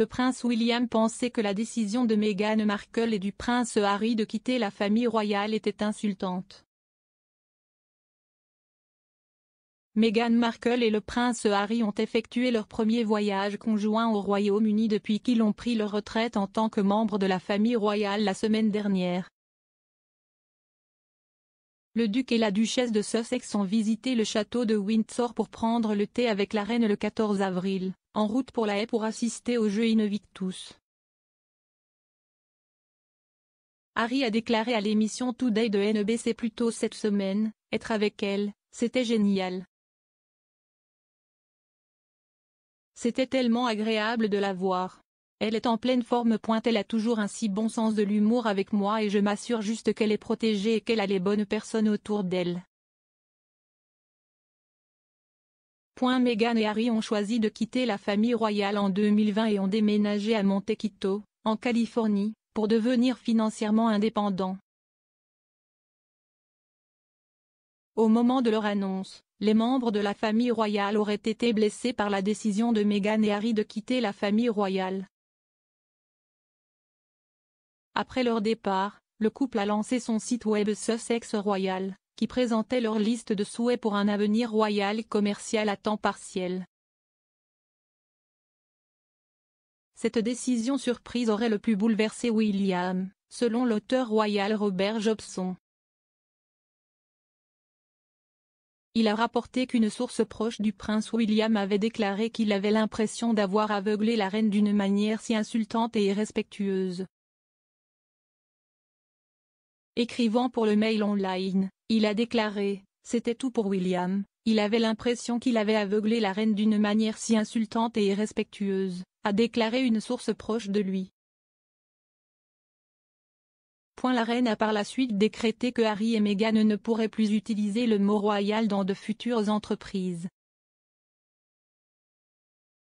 le prince William pensait que la décision de Meghan Markle et du prince Harry de quitter la famille royale était insultante. Meghan Markle et le prince Harry ont effectué leur premier voyage conjoint au Royaume-Uni depuis qu'ils ont pris leur retraite en tant que membres de la famille royale la semaine dernière. Le duc et la duchesse de Sussex ont visité le château de Windsor pour prendre le thé avec la reine le 14 avril, en route pour la haie pour assister au jeu Invictus. Harry a déclaré à l'émission Today de NBC plus tôt cette semaine, être avec elle, c'était génial. C'était tellement agréable de la voir. Elle est en pleine forme. Elle a toujours un si bon sens de l'humour avec moi et je m'assure juste qu'elle est protégée et qu'elle a les bonnes personnes autour d'elle. Point. Meghan et Harry ont choisi de quitter la famille royale en 2020 et ont déménagé à Montequito, en Californie, pour devenir financièrement indépendants. Au moment de leur annonce, les membres de la famille royale auraient été blessés par la décision de Meghan et Harry de quitter la famille royale. Après leur départ, le couple a lancé son site web Sussex Royal, qui présentait leur liste de souhaits pour un avenir royal commercial à temps partiel. Cette décision surprise aurait le plus bouleversé William, selon l'auteur royal Robert Jobson. Il a rapporté qu'une source proche du prince William avait déclaré qu'il avait l'impression d'avoir aveuglé la reine d'une manière si insultante et irrespectueuse Écrivant pour le Mail Online, il a déclaré, c'était tout pour William, il avait l'impression qu'il avait aveuglé la reine d'une manière si insultante et irrespectueuse, a déclaré une source proche de lui. Point la reine a par la suite décrété que Harry et Meghan ne pourraient plus utiliser le mot royal dans de futures entreprises,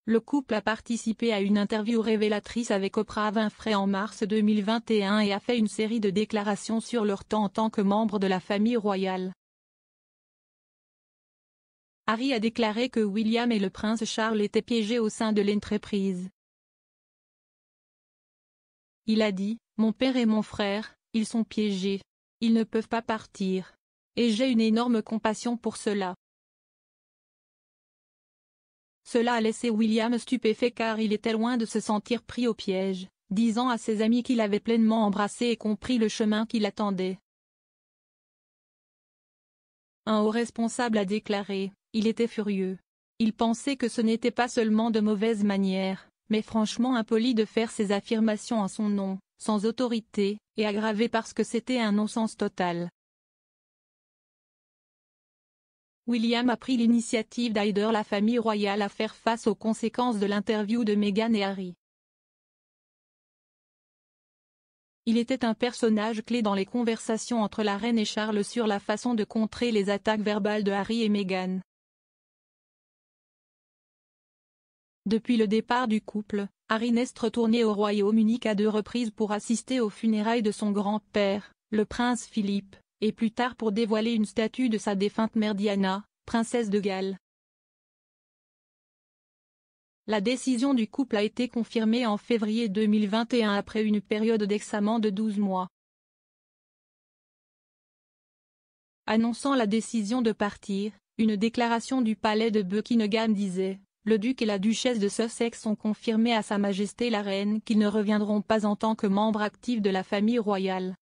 le couple a participé à une interview révélatrice avec Oprah Winfrey en mars 2021 et a fait une série de déclarations sur leur temps en tant que membre de la famille royale. Harry a déclaré que William et le prince Charles étaient piégés au sein de l'entreprise. Il a dit, mon père et mon frère, ils sont piégés. Ils ne peuvent pas partir. Et j'ai une énorme compassion pour cela. Cela a laissé William stupéfait car il était loin de se sentir pris au piège, disant à ses amis qu'il avait pleinement embrassé et compris le chemin qui l'attendait. Un haut responsable a déclaré, il était furieux. Il pensait que ce n'était pas seulement de mauvaise manière, mais franchement impoli de faire ces affirmations en son nom, sans autorité, et aggravé parce que c'était un non-sens total. William a pris l'initiative d'aider la famille royale à faire face aux conséquences de l'interview de Meghan et Harry. Il était un personnage clé dans les conversations entre la reine et Charles sur la façon de contrer les attaques verbales de Harry et Meghan. Depuis le départ du couple, Harry Nest retourné au Royaume-Uni à deux reprises pour assister aux funérailles de son grand-père, le prince Philippe, et plus tard pour dévoiler une statue de sa défunte mère Diana, princesse de Galles. La décision du couple a été confirmée en février 2021 après une période d'examen de 12 mois. Annonçant la décision de partir, une déclaration du palais de Buckingham disait « Le duc et la duchesse de Sussex ont confirmé à Sa Majesté la Reine qu'ils ne reviendront pas en tant que membres actifs de la famille royale.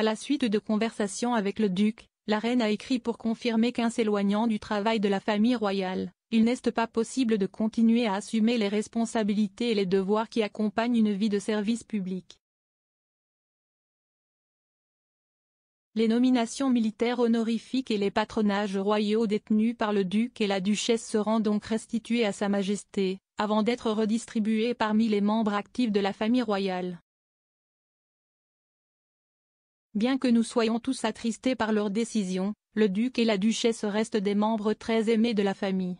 À la suite de conversations avec le duc, la reine a écrit pour confirmer qu'en s'éloignant du travail de la famille royale, il n'est pas possible de continuer à assumer les responsabilités et les devoirs qui accompagnent une vie de service public. Les nominations militaires honorifiques et les patronages royaux détenus par le duc et la duchesse seront donc restitués à Sa Majesté, avant d'être redistribués parmi les membres actifs de la famille royale. Bien que nous soyons tous attristés par leur décision, le duc et la duchesse restent des membres très aimés de la famille.